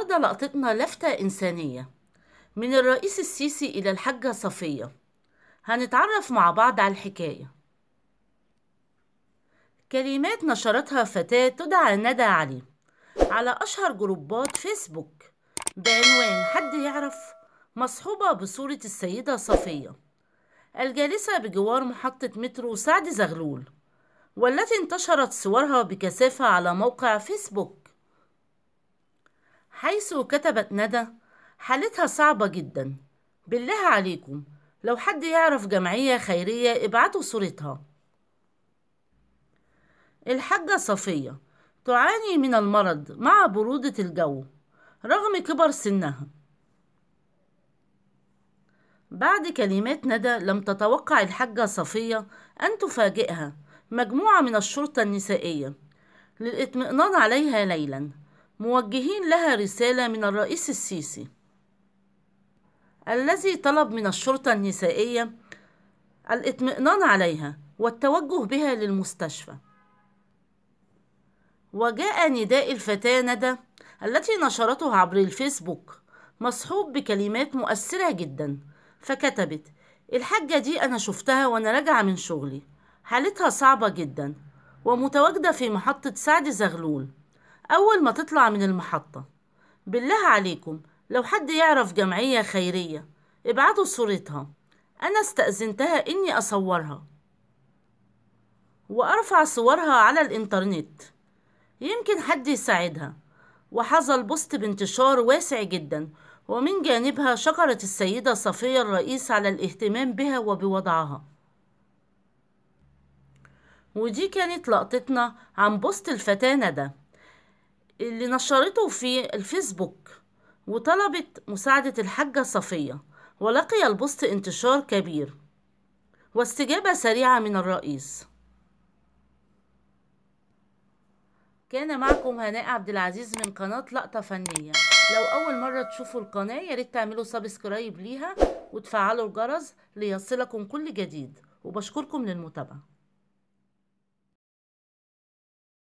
النهاردة لقطتنا لفتة إنسانية من الرئيس السيسي إلى الحاجة صفية هنتعرف مع بعض على الحكاية كلمات نشرتها فتاة تدعى ندى علي على أشهر جروبات فيسبوك بعنوان حد يعرف مصحوبة بصورة السيدة صفية الجالسة بجوار محطة مترو سعد زغلول والتي انتشرت صورها بكثافة على موقع فيسبوك حيث كتبت ندى حالتها صعبة جدا بالله عليكم لو حد يعرف جمعية خيرية ابعتوا صورتها الحاجة صفية تعاني من المرض مع برودة الجو رغم كبر سنها بعد كلمات ندى لم تتوقع الحاجة صفية أن تفاجئها مجموعة من الشرطة النسائية للاطمئنان عليها ليلاً موجهين لها رسالة من الرئيس السيسي الذي طلب من الشرطة النسائية الاطمئنان عليها والتوجه بها للمستشفى وجاء نداء الفتاة ندى التي نشرته عبر الفيسبوك مصحوب بكلمات مؤثرة جدا فكتبت الحاجة دي أنا شفتها وأنا راجعة من شغلي حالتها صعبة جدا ومتواجدة في محطة سعد زغلول أول ما تطلع من المحطة بالله عليكم لو حد يعرف جمعية خيرية ابعتوا صورتها أنا استأذنتها إني أصورها وأرفع صورها على الإنترنت يمكن حد يساعدها وحظى البوست بانتشار واسع جدا ومن جانبها شكرت السيدة صفية الرئيس على الاهتمام بها وبوضعها ودي كانت لقطتنا عن بوست الفتاة ندى اللي نشرته في الفيسبوك وطلبت مساعدة الحاجة صفية ولقي البوست انتشار كبير واستجابة سريعة من الرئيس كان معكم هناء عبد العزيز من قناة لقطة فنية لو أول مرة تشوفوا القناة ياريت تعملوا سبسكرايب ليها وتفعلوا الجرس ليصلكم كل جديد وبشكركم للمتابعة